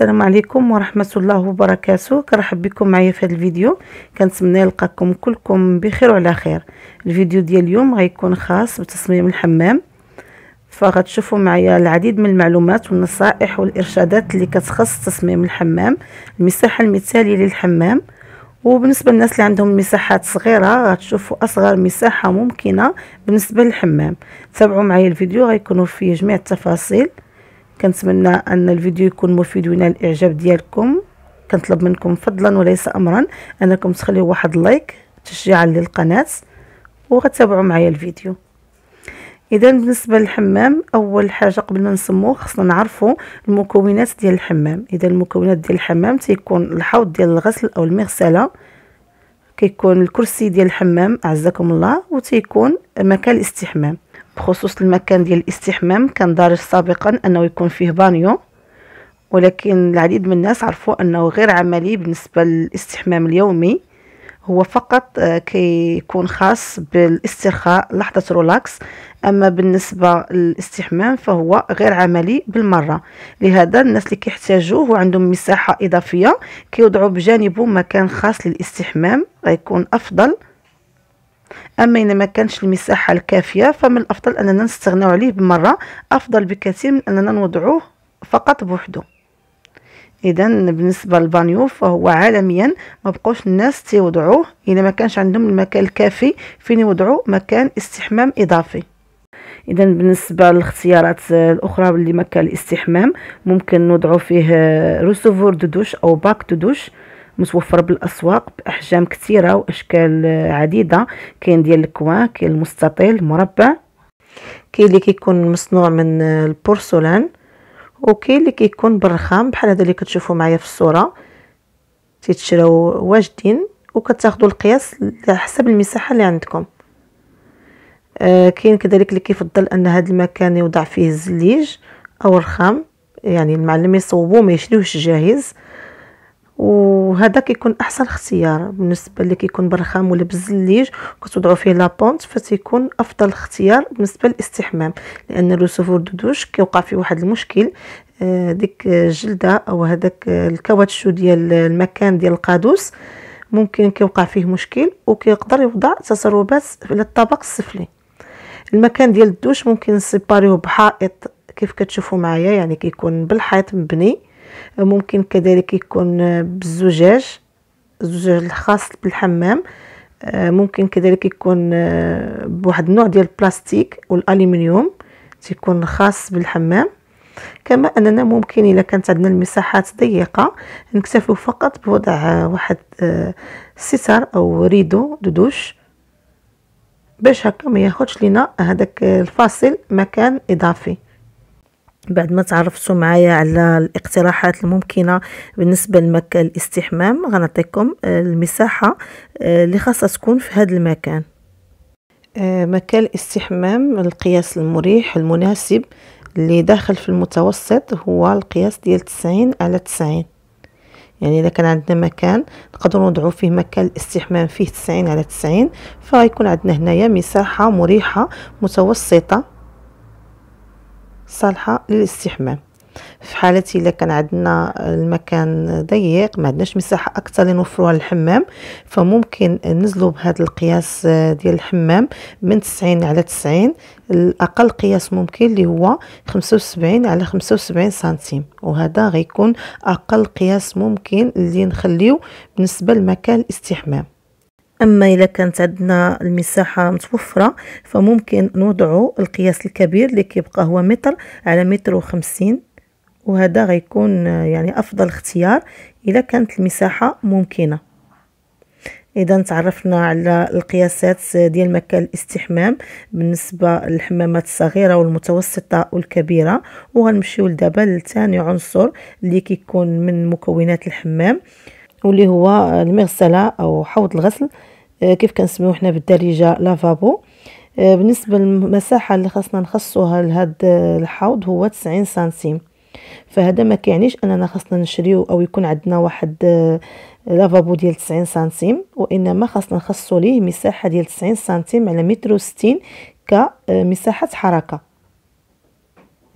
السلام عليكم ورحمة الله وبركاته كرحب بكم معايا في هذا الفيديو كنتمنى نلقاكم كلكم بخير وعلى خير الفيديو ديال اليوم غيكون خاص بتصميم الحمام فغتشوفوا معايا العديد من المعلومات والنصائح والارشادات اللي كتخص تصميم الحمام المساحه المثاليه للحمام وبالنسبه للناس اللي عندهم مساحات صغيره غتشوفوا اصغر مساحه ممكنه بالنسبه للحمام تابعوا معايا الفيديو غيكونوا فيه جميع التفاصيل كنتمنى ان الفيديو يكون مفيد وينال الاعجاب ديالكم كنطلب منكم فضلا وليس امرا انكم تخليو واحد لايك تشجيعا للقناه وغتابعوا معايا الفيديو اذا بالنسبه للحمام اول حاجه قبل ما نسموه خصنا نعرفوا المكونات ديال الحمام اذا المكونات ديال الحمام تيكون الحوض ديال الغسل او المغسله كيكون الكرسي ديال الحمام اعزكم الله وتيكون مكان الاستحمام بخصوص المكان ديال الاستحمام كان دارج سابقا انه يكون فيه بانيو ولكن العديد من الناس عرفوا انه غير عملي بالنسبه للاستحمام اليومي هو فقط آه، كيكون خاص بالاسترخاء لحظة رولاكس أما بالنسبة للاستحمام فهو غير عملي بالمرة لهذا الناس اللي كيحتاجوه وعندهم مساحة إضافية كيوضعوا بجانبه مكان خاص للاستحمام غيكون أفضل اما اذا ما كانش المساحه الكافيه فمن الافضل اننا نستغناو عليه بمره افضل بكثير من اننا نوضعوه فقط بوحده اذا بالنسبه للبانيو فهو عالميا ما بقوش الناس تيوضعوه اذا ما كانش عندهم المكان الكافي فين يوضعوا مكان استحمام اضافي اذا بالنسبه للاختيارات الاخرى اللي مكان الاستحمام ممكن نوضعوا فيه روسوفور دو دوش او باك دو دوش متوفر بالاسواق باحجام كثيره واشكال عديده كاين ديال الكوان كاين المستطيل المربع كاين اللي كيكون مصنوع من البورسولان وكاين اللي كيكون بالرخام بحال هذا اللي كتشوفوا معايا في الصوره تيتشراو واجدين وكتاخذوا القياس على حسب المساحه اللي عندكم آه كاين كذلك اللي كيفضل ان هذا المكان يوضع فيه الزليج او الرخام يعني المعلم يصوبوه ما يشريوش جاهز وهذا كيكون احسن اختيار بالنسبه اللي كيكون برخام ولا بالزليج كتوضعوا فيه لابونت فتيكون افضل اختيار بالنسبه للاستحمام لان الرسوف والدودوش كيوقع فيه واحد المشكل آه، ديك الجلده او هذاك الكاوتشو ديال المكان ديال القادوس ممكن كيوقع فيه مشكل وكيقدر يوضع تسربات الطبق السفلي المكان ديال الدوش ممكن نسيباريوه بحائط كيف كتشوفوا معايا يعني كيكون بالحائط مبني ممكن كذلك يكون بالزجاج الزجاج الخاص بالحمام ممكن كذلك يكون بواحد النوع ديال البلاستيك والالومنيوم تيكون خاص بالحمام كما اننا ممكن الا كانت عندنا المساحات ضيقه نكتفي فقط بوضع واحد آه، ستر او ريدو دودوش باش هكا ما ياخذش لينا هذاك الفاصل مكان اضافي بعد ما تعرفتوا معايا على الاقتراحات الممكنه بالنسبه لمكان الاستحمام غنعطيكم آه، المساحه آه، اللي خاصها تكون في هذا المكان آه، مكان الاستحمام القياس المريح المناسب اللي داخل في المتوسط هو القياس ديال 90 على 90 يعني اذا كان عندنا مكان نقدروا نوضعوا فيه مكان الاستحمام فيه 90 على 90 فيكون عندنا هنايا مساحه مريحه متوسطه صالحه للاستحمام في حالة الا كان عندنا المكان ضيق ما عندناش مساحه اكثر لنوفروها للحمام فممكن نزلو بهذا القياس ديال الحمام من 90 على 90 الاقل قياس ممكن اللي هو 75 على 75 سنتيم وهذا غيكون اقل قياس ممكن اللي نخليه بالنسبه لمكان الاستحمام اما اذا كانت عندنا المساحه متوفره فممكن نوضع القياس الكبير اللي كيبقى هو متر على متر وخمسين وهذا غيكون يعني افضل اختيار اذا كانت المساحه ممكنه اذا تعرفنا على القياسات ديال مكان الاستحمام بالنسبه للحمامات الصغيره والمتوسطه والكبيره وغنمشيو لدابا لثاني عنصر اللي كيكون من مكونات الحمام واللي هو المغسله او حوض الغسل آه، كيف كنسميوه حنا بالدارجه لافابو آه، بالنسبه للمساحه اللي خاصنا نخصوها لهذا آه، الحوض هو 90 سنتيم فهذا ما كيعنيش اننا خاصنا نشريو او يكون عندنا واحد لافابو ديال 90 سنتيم وانما خاصنا نخصو ليه مساحه ديال 90 سنتيم على متر وستين كمساحه حركه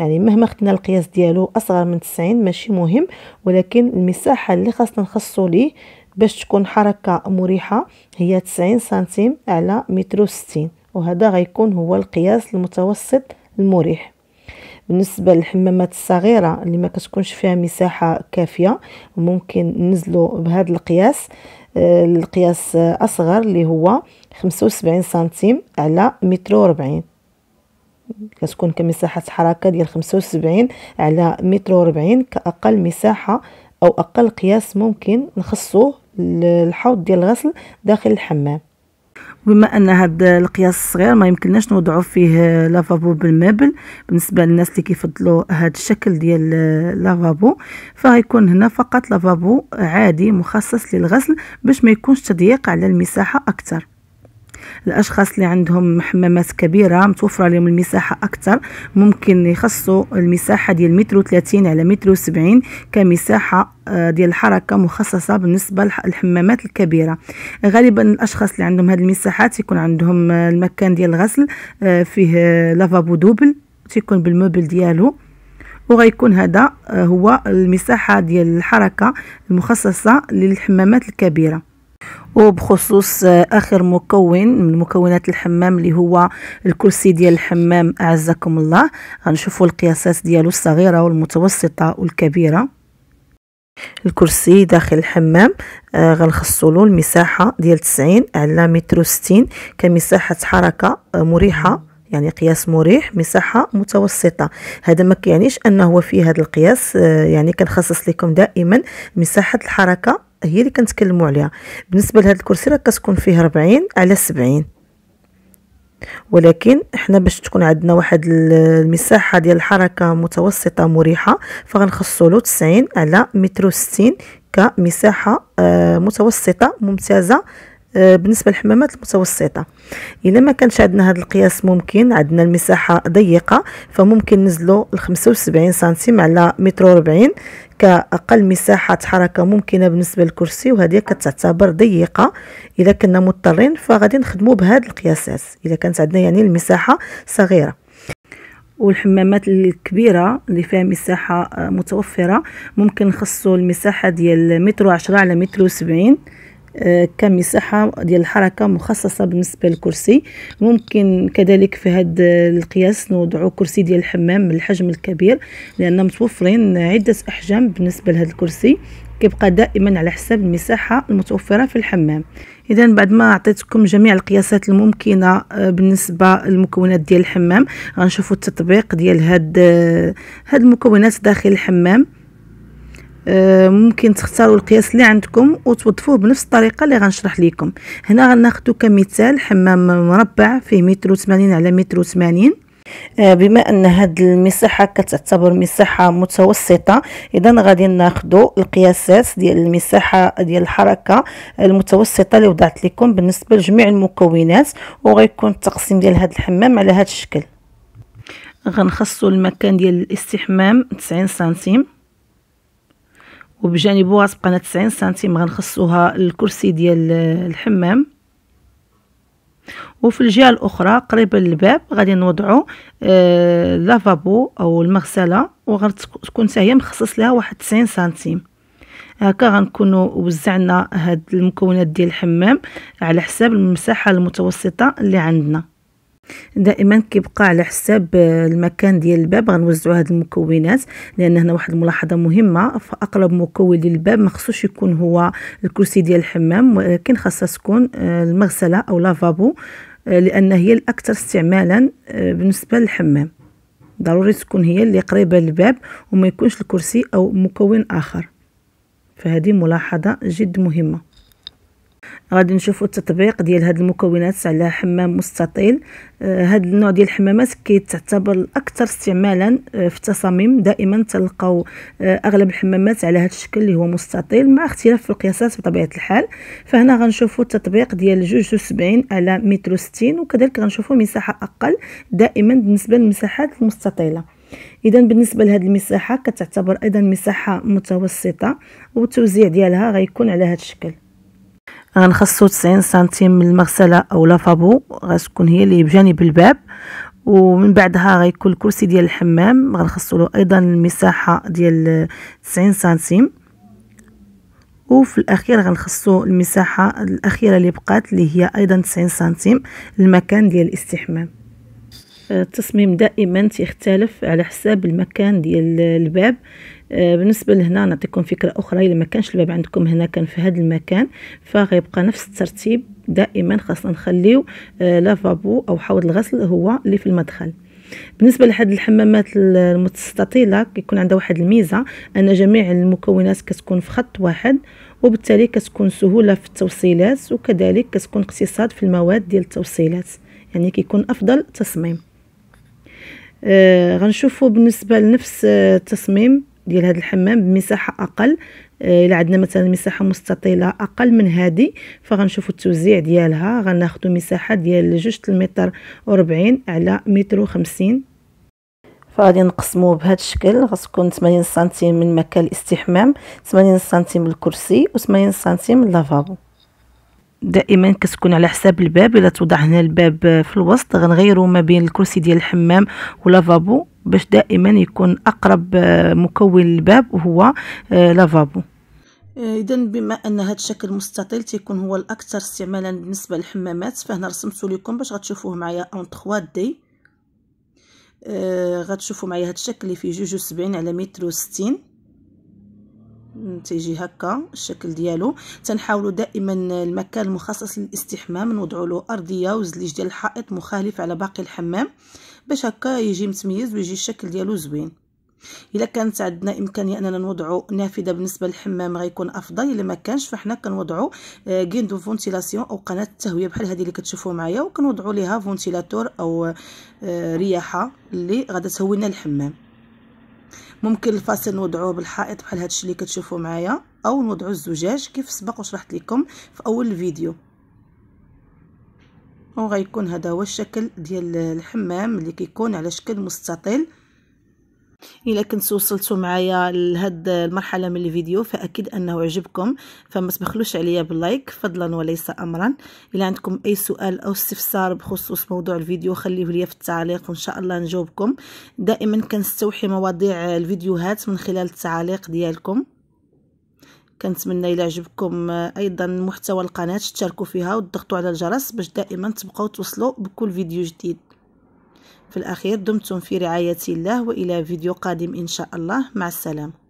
يعني مهما خدنا القياس ديالو اصغر من 90 ماشي مهم ولكن المساحه اللي خاصنا نخصو ليه باش تكون حركه مريحه هي 90 سنتيم على متر 60 وهذا غيكون هو القياس المتوسط المريح بالنسبه للحمامات الصغيره اللي ما كتكونش فيها مساحه كافيه ممكن ننزلوا بهذا القياس آه، القياس اصغر اللي هو 75 سنتيم على متر و 40 كتكون كمساحة حركة ديال خمسة وسبعين على متر وربعين كأقل مساحة أو أقل قياس ممكن نخصوه للحوض ديال الغسل داخل الحمام بما ان هذا القياس الصغير ما يمكنناش نوضعوا فيه لافابو بالمبل بالنسبه للناس اللي كيفضلوا هذا الشكل ديال لافابو فغيكون هنا فقط لافابو عادي مخصص للغسل باش ما يكونش تضييق على المساحه اكثر الاشخاص اللي عندهم حمامات كبيره متوفره لهم المساحه اكثر ممكن يخصوا المساحه ديال متر 30 على متر 70 كمساحه آه، ديال الحركه مخصصه بالنسبه للحمامات الكبيره غالبا الاشخاص اللي عندهم هذه المساحات يكون عندهم آه، المكان ديال الغسل آه، فيه لافابو دوبل تيكون بالموبل ديالو وغيكون هذا هو المساحه ديال الحركه المخصصه للحمامات الكبيره وبخصوص اخر مكون من مكونات الحمام اللي هو الكرسي ديال الحمام اعزكم الله غنشوفوا القياسات ديالو الصغيره والمتوسطه والكبيره الكرسي داخل الحمام آه غنخصو له المساحه ديال 90 على متر ستين كمساحه حركه آه مريحه يعني قياس مريح مساحه متوسطه هذا ما كيعنيش انه هو في هذا القياس آه يعني كنخصص لكم دائما مساحه الحركه هي اللي كنتكلموا عليها بالنسبه لهذا الكرسي راه كتكون فيه 40 على 70 ولكن احنا باش تكون عندنا واحد المساحه ديال الحركه متوسطه مريحه فغنخصوا له 90 على متر 60 كمساحه آه، متوسطه ممتازه آه، بالنسبه للحمامات المتوسطه الا ما كانش عندنا هذا القياس ممكن عندنا المساحه ضيقه فممكن نزلو الخمسة وسبعين سنتيم على متر وربعين كاقل مساحه حركه ممكنه بالنسبه للكرسي وهذه كتعتبر ضيقه الا كنا مضطرين فغادي نخدمو بهاد القياسات الا كانت عندنا يعني المساحه صغيره والحمامات الكبيرة اللي فيها مساحة آه، متوفرة ممكن نخصو المساحة ديال متر وعشرة على متر وسبعين آه، كمساحة ديال الحركة مخصصة بالنسبة للكرسي ممكن كذلك في هذا القياس نوضع كرسي ديال الحمام بالحجم الكبير لأن متوفرين عدة أحجام بالنسبة لهذا الكرسي كيبقى دائما على حساب المساحة المتوفرة في الحمام اذا بعد ما عطيتكم جميع القياسات الممكنه آه، بالنسبه للمكونات ديال الحمام غنشوفوا التطبيق ديال هاد آه، هاد المكونات داخل الحمام آه، ممكن تختاروا القياس اللي عندكم وتوظفوه بنفس الطريقه اللي غنشرح لكم هنا غناخذوا كمثال حمام مربع فيه متر 80 على متر 80 آه، بما ان هاد المساحه كتعتبر مساحه متوسطه اذا غادي ناخذ القياسات ديال المساحه ديال الحركه المتوسطه اللي وضعت لكم بالنسبه لجميع المكونات وغيكون التقسيم ديال هاد الحمام على هاد الشكل غنخصو المكان ديال الاستحمام 90 سنتيم وبجانبها واثقه 90 سنتيم غنخصوها الكرسي ديال الحمام وفي الجهه الاخرى قريب للباب غادي نوضعوا آه، لافابو او المغسله وغتكون حتى هي مخصص لها واحد 90 سنتيم هكا غنكونوا وزعنا هاد المكونات ديال الحمام على حساب المساحه المتوسطه اللي عندنا دائما كيبقى على حساب آه، المكان ديال الباب غنوزعوا هاد المكونات لان هنا واحد الملاحظه مهمه فاقرب مكون للباب ما خصوش يكون هو الكرسي ديال الحمام ولكن خاصها تكون آه، المغسله او لافابو آه، لان هي الاكثر استعمالا بالنسبه للحمام ضروري تكون هي اللي قريبه للباب وما يكونش الكرسي او مكون اخر فهذه ملاحظه جد مهمه غادي نشوفوا التطبيق ديال هاد المكونات على حمام مستطيل آه، هاد النوع ديال الحمامات كيتعتبر الاكثر استعمالا آه، في التصاميم دائما تلقاو آه، اغلب الحمامات على هاد الشكل اللي هو مستطيل مع اختلاف في القياسات بطبيعه الحال فهنا غنشوفوا التطبيق ديال 72 على متر 60 وكذلك غنشوفوا مساحه اقل دائما بالنسبه للمساحات المستطيله اذا بالنسبه لهذه المساحه كتعتبر ايضا مساحه متوسطه والتوزيع ديالها غيكون على هذا الشكل غنخصو تسعين سنتيم من المغسله او لافابو غتكون هي اللي بجانب الباب ومن بعدها غيكون الكرسي ديال الحمام غنخصو له ايضا المساحه ديال 90 سنتيم وفي الاخير غنخصو المساحه الاخيره اللي بقات اللي هي ايضا 90 سنتيم المكان ديال الاستحمام آه، التصميم دائما تختلف على حساب المكان ديال الباب آه، بالنسبه لهنا نعطيكم فكره اخرى الا ما كانش الباب عندكم هنا كان في هذا المكان فغيبقى نفس الترتيب دائما خاصنا نخليو آه، لافابو او حوض الغسل هو اللي في المدخل بالنسبه لهاد الحمامات المتستطيله كيكون عندها واحد الميزه ان جميع المكونات كتكون في خط واحد وبالتالي كتكون سهوله في التوصيلات وكذلك كتكون اقتصاد في المواد ديال التوصيلات يعني كيكون افضل تصميم آه غنشوفوا بالنسبه لنفس آه، التصميم ديال هذا الحمام بمساحه اقل آه، الا عندنا مثلا مساحه مستطيله اقل من هذه فغنشوفوا التوزيع ديالها غناخذوا مساحه ديال جوج المتر و40 على متر و50 فغادي نقسمو بهذا الشكل غتكون 80 سنتيم من مكان الاستحمام 80 سنتيم الكرسي و80 سنتيم لافابو دائما كتكون على حساب الباب الا توضع هنا الباب في الوسط غنغيرو ما بين الكرسي ديال الحمام ولافابو باش دائما يكون اقرب آه، مكون للباب وهو آه، لافابو آه، اذا بما ان هذا الشكل مستطيل تيكون هو الاكثر استعمالا بالنسبه للحمامات فهنا رسمته لكم باش غتشوفوه معايا اون 3 دي آه غتشوفوا معايا هذا الشكل اللي فيه جوج وسبعين على متر وستين تيجي هكا الشكل ديالو تنحاولوا دائما المكان المخصص للاستحمام نوضعوا له ارضيه وزليج ديال الحائط مخالف على باقي الحمام باش هكا يجي متميز ويجي الشكل ديالو زوين الا كانت عندنا امكانيه اننا نوضعوا نافذه بالنسبه للحمام غيكون افضل الا ما كانش فاحنا كنوضعوا غيندو فونتيلاسيون او قناه تهويه بحال هذه اللي كتشوفوا معايا وكنوضعوا ليها فونتيلاتور او آه، رياحه اللي غادا تهوي لنا الحمام ممكن الفاصل نوضعوه بالحائط بحال هادشي اللي كتشوفوا معايا او نوضعوا الزجاج كيف سبق وشرحت لكم في اول الفيديو أو غيكون هذا هو الشكل ديال الحمام اللي كيكون على شكل مستطيل الا كنتو وصلتوا معايا لهاد المرحله من الفيديو فاكيد انه عجبكم فما تبخلوش عليا باللايك فضلا وليس امرا الا عندكم اي سؤال او استفسار بخصوص موضوع الفيديو خليه ليا في التعليق وان شاء الله نجاوبكم دائما كنستوحي مواضيع الفيديوهات من خلال التعاليق ديالكم كنتمنى الى عجبكم آه، ايضا محتوى القناه تشتركوا فيها وتضغطوا على الجرس باش دائما تبقاو توصلوا بكل فيديو جديد في الاخير دمتم في رعايه الله والى فيديو قادم ان شاء الله مع السلامه